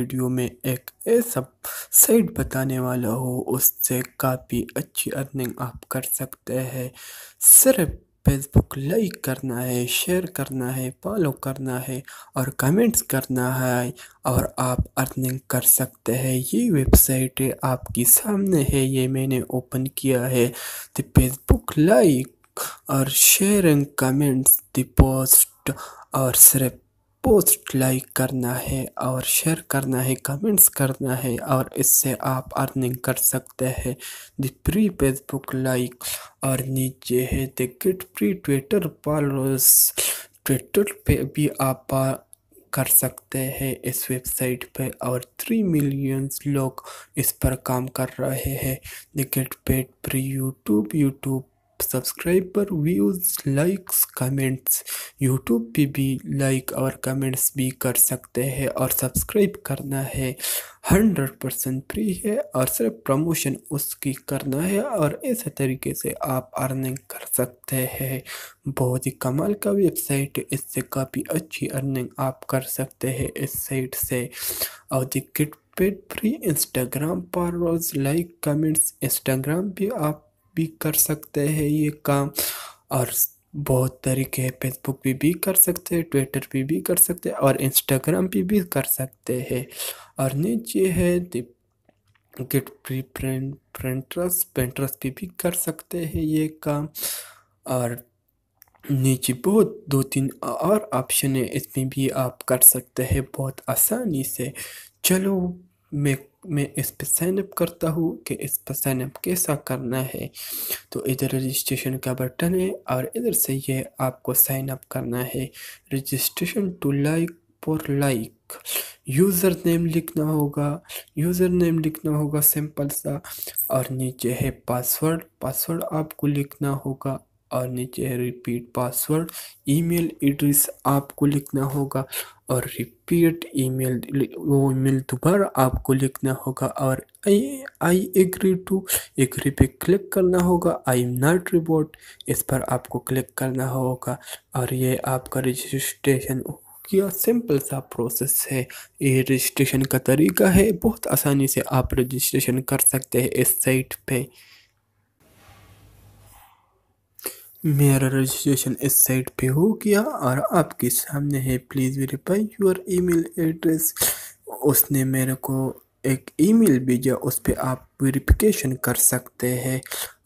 video में एक ऐसा साइट बताने वाला हो उससे काफ़ी अच्छी अर्निंग आप कर सकते हैं सिर्फ फेसबुक लाइक करना है शेयर करना है फॉलो करना है और कमेंट्स करना है और आप अर्निंग कर सकते हैं ये वेबसाइट आपके सामने है ये मैंने ओपन किया है तो फेसबुक लाइक और शेयरिंग कमेंट्स द पोस्ट और सिर्फ पोस्ट लाइक करना है और शेयर करना है कमेंट्स करना है और इससे आप अर्निंग कर सकते हैं द प्री फेसबुक लाइक और नीचे है the get free Twitter followers Twitter पे भी आप कर सकते हैं इस वेबसाइट पर और थ्री मिलियंस लोग इस पर काम कर रहे हैं the get paid free YouTube YouTube subscriber views likes comments YouTube पे भी लाइक और कमेंट्स भी कर सकते हैं और सब्सक्राइब करना है हंड्रेड परसेंट फ्री है और सिर्फ प्रमोशन उसकी करना है और इस तरीके से आप अर्निंग कर सकते हैं बहुत ही कमाल का वेबसाइट है इससे काफ़ी अच्छी अर्निंग आप कर सकते हैं इस साइट से और दी पेड फ्री इंस्टाग्राम पर रोज़ लाइक कमेंट्स इंस्टाग्राम भी आप भी कर सकते हैं ये काम और बहुत तरीके हैं फेसबुक भी, भी कर सकते हैं ट्विटर भी, भी कर सकते हैं और इंस्टाग्राम भी, भी कर सकते हैं और नीचे है get free print Pinterest Pinterest भी भी कर सकते हैं ये काम और नीचे बहुत दो तीन और ऑप्शन है इसमें भी आप कर सकते हैं बहुत आसानी से चलो मैं मैं इस पर साइन अप करता हूँ कि इस पर साइन अप कैसा करना है तो इधर रजिस्ट्रेशन का बटन है और इधर से ये आपको साइन अप करना है registration to like for like user name लिखना होगा यूज़र नेम लिखना होगा सिंपल सा और नीचे है पासवर्ड पासवर्ड आपको लिखना होगा और नीचे है रिपीट पासवर्ड ईमेल एड्रेस आपको लिखना होगा और रिपीट ईमेल वो ईमेल दोबारा आपको लिखना होगा और I I agree to agree पे क्लिक करना होगा आई एम नॉट रिबोट इस पर आपको क्लिक करना होगा और ये आपका रजिस्ट्रेशन किया सिंपल सा प्रोसेस है ये रजिस्ट्रेशन का तरीका है बहुत आसानी से आप रजिस्ट्रेशन कर सकते हैं इस साइट पे मेरा रजिस्ट्रेशन इस साइट पे हो गया और आपके सामने है please verify your email address उसने मेरे को एक ईमेल भेजा उस पर आप वेरिफिकेशन कर सकते हैं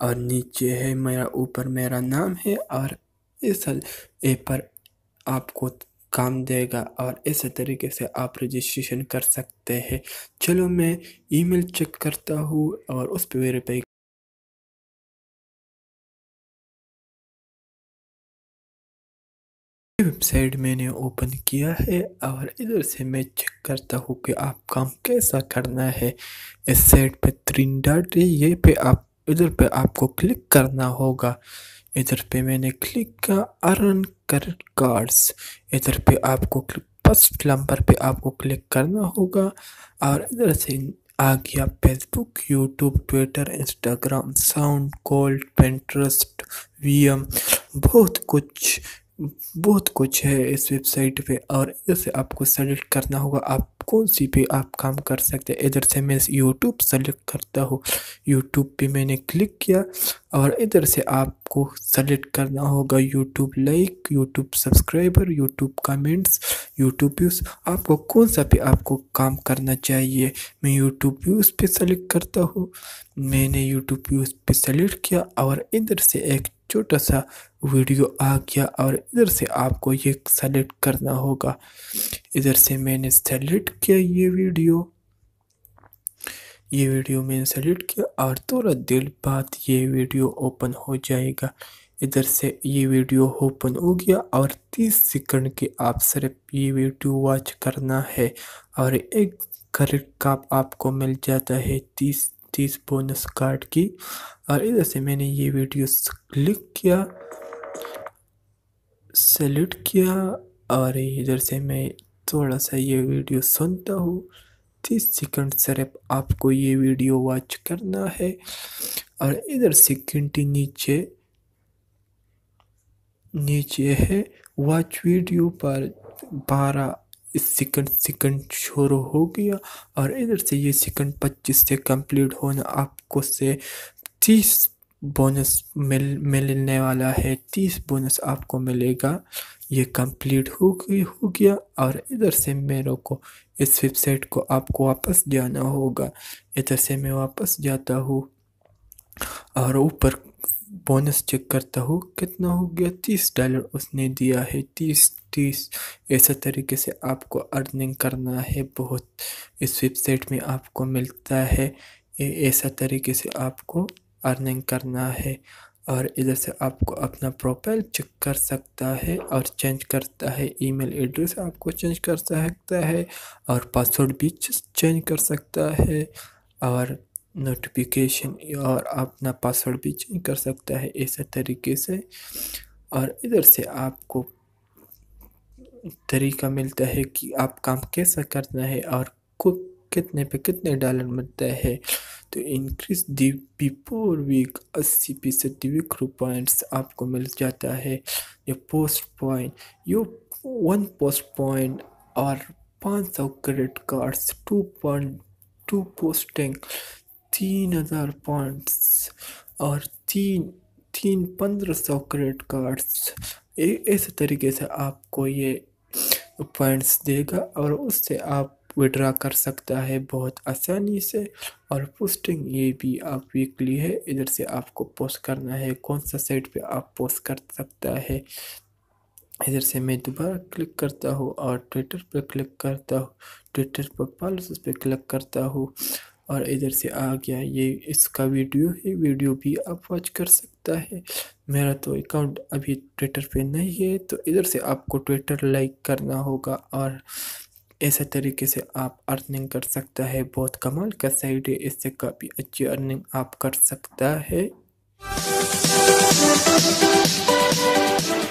और नीचे है मेरा ऊपर मेरा नाम है और इस ए पर आपको काम देगा और इस तरीके से आप रजिस्ट्रेशन कर सकते हैं चलो मैं ईमेल चेक करता हूँ और उस पर वेरीफाई वेबसाइट मैंने ओपन किया है और इधर से मैं चेक करता हूँ कि आप काम कैसा करना है इस साइड पे तीन डॉट ये पे आप इधर पे आपको क्लिक करना होगा इधर पे मैंने क्लिक किया अर्न कर कार्ड्स इधर पे आपको क्लिक फर्स्ट नंबर पे आपको क्लिक करना होगा और इधर से आ गया Facebook YouTube Twitter Instagram sound cloud Pinterest वी बहुत कुछ बहुत कुछ है इस वेबसाइट पे और इसे आपको सेलेक्ट करना होगा आप कौन सी पे आप काम कर सकते हैं इधर से मैं यूट्यूब सेलेक्ट करता हूँ यूट्यूब पे मैंने क्लिक किया और इधर से आपको सेलेक्ट करना होगा YouTube like YouTube subscriber YouTube comments YouTube views आपको कौन सा पे आपको काम करना चाहिए मैं यूट्यूब व्यूज़ पे सेलेक्ट करता हूँ मैंने यूट्यूब व्यूज़ पे सेलेक्ट किया और इधर से एक छोटा सा वीडियो आ गया और इधर से आपको ये सेलेक्ट करना होगा इधर से मैंने सेलेक्ट किया ये वीडियो ये वीडियो मैंने सेलेक्ट किया और थोड़ा दिल बाद ये वीडियो ओपन हो जाएगा इधर से ये वीडियो ओपन हो गया और 30 सेकंड के आप सिर्फ ये वीडियो वॉच करना है और एक करेक्ट का आपको मिल जाता है 30 तीस बोनस कार्ड की और इधर से मैंने ये वीडियो क्लिक किया सेल्यूट किया और इधर से मैं थोड़ा सा ये वीडियो सुनता हूँ तीस सेकंड सिर्फ आपको ये वीडियो वॉच करना है और इधर से घंटी नीचे नीचे है वॉच वीडियो पर बारह इस सेकंड सेकंड शुरू हो गया और इधर से ये सेकंड पच्चीस से कंप्लीट होना आपको से तीस बोनस मिल मिलने वाला है तीस बोनस आपको मिलेगा ये कंप्लीट हो गई हो गया और इधर से मेरे को इस वेबसाइट को आपको वापस जाना होगा इधर से मैं वापस जाता हूँ और ऊपर बोनस चेक करता हूँ कितना हो गया तीस डॉलर उसने दिया है तीस तीस ऐसे तरीके से आपको अर्निंग करना है बहुत इस वेबसाइट में आपको मिलता है ऐसा तरीके से आपको अर्निंग करना है और इधर से आपको अपना प्रोफाइल चेक कर सकता है और चेंज करता है ईमेल एड्रेस आपको चेंज कर सकता है और पासवर्ड भी चेंज कर सकता है और नोटिफिकेशन और अपना पासवर्ड भी चेंज कर सकता है ऐसे तरीके से और इधर से आपको तरीका मिलता है कि आप काम कैसा करना है और कितने पे कितने डॉलर मिलता है तो इंक्रीज दी बिफोर वीक अस्सी फीसदी रू पॉइंट्स आपको मिल जाता है जो पोस्ट पॉइंट यो वन पोस्ट पॉइंट और पाँच सौ credit cards two point two posting तीन हज़ार पॉइंट्स और तीन तीन पंद्रह सौ क्रेडिट कार्ड्स ऐसे तरीके से आपको ये पॉइंट्स देगा और उससे आप विड्रा कर सकता है बहुत आसानी से और पोस्टिंग ये भी आप वीकली है इधर से आपको पोस्ट करना है कौन सा साइट पे आप पोस्ट कर सकता है इधर से मैं दोबारा क्लिक करता हूँ और ट्विटर पर क्लिक करता हूँ ट्विटर पर पॉलिस पे क्लिक करता हूँ और इधर से आ गया ये इसका वीडियो है वीडियो भी आप वॉच कर सकता है मेरा तो अकाउंट अभी ट्विटर पे नहीं है तो इधर से आपको ट्विटर लाइक करना होगा और ऐसे तरीके से आप अर्निंग कर सकता है बहुत कमाल का साइड है इससे काफ़ी अच्छी अर्निंग आप कर सकता है